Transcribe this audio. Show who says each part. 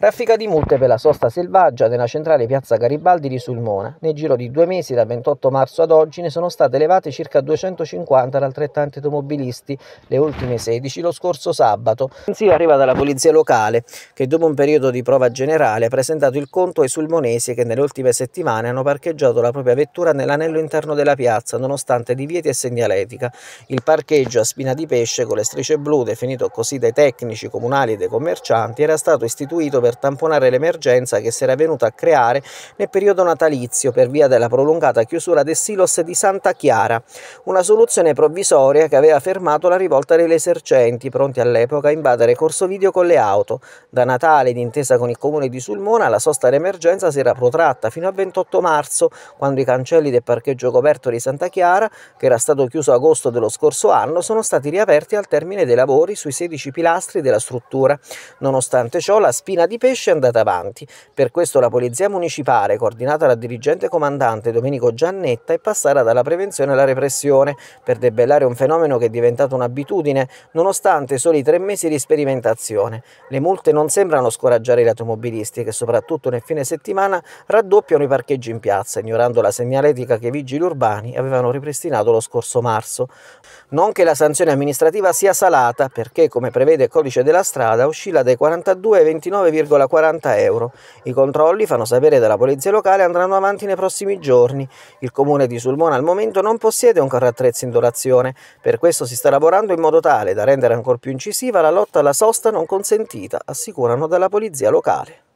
Speaker 1: Raffica di multe per la sosta selvaggia nella centrale piazza Garibaldi di Sulmona. Nel giro di due mesi, dal 28 marzo ad oggi, ne sono state levate circa 250 da altrettanti automobilisti, le ultime 16 lo scorso sabato. L'insieme arriva dalla polizia locale, che dopo un periodo di prova generale ha presentato il conto ai sulmonesi che nelle ultime settimane hanno parcheggiato la propria vettura nell'anello interno della piazza, nonostante divieti e segnaletica. Il parcheggio a spina di pesce con le strisce blu, definito così dai tecnici comunali e dai commercianti, era stato istituito per per tamponare l'emergenza che si era venuta a creare nel periodo natalizio per via della prolungata chiusura del silos di Santa Chiara, una soluzione provvisoria che aveva fermato la rivolta degli esercenti, pronti all'epoca a invadere corso video con le auto. Da Natale, d'intesa con il comune di Sulmona, la sosta d'emergenza si era protratta fino al 28 marzo, quando i cancelli del parcheggio coperto di Santa Chiara, che era stato chiuso agosto dello scorso anno, sono stati riaperti al termine dei lavori sui 16 pilastri della struttura. Nonostante ciò, la spina di di pesce è andata avanti. Per questo la Polizia Municipale, coordinata dal dirigente comandante Domenico Giannetta, è passata dalla prevenzione alla repressione per debellare un fenomeno che è diventato un'abitudine nonostante soli tre mesi di sperimentazione. Le multe non sembrano scoraggiare gli automobilisti che soprattutto nel fine settimana raddoppiano i parcheggi in piazza, ignorando la segnaletica che i vigili urbani avevano ripristinato lo scorso marzo. Non che la sanzione amministrativa sia salata perché, come prevede il codice della strada, oscilla dai 42 ai 29,5 1,40 euro. I controlli, fanno sapere dalla polizia locale, andranno avanti nei prossimi giorni. Il comune di Sulmona al momento non possiede un carro attrezzi in donazione, per questo si sta lavorando in modo tale da rendere ancora più incisiva la lotta alla sosta non consentita, assicurano dalla polizia locale.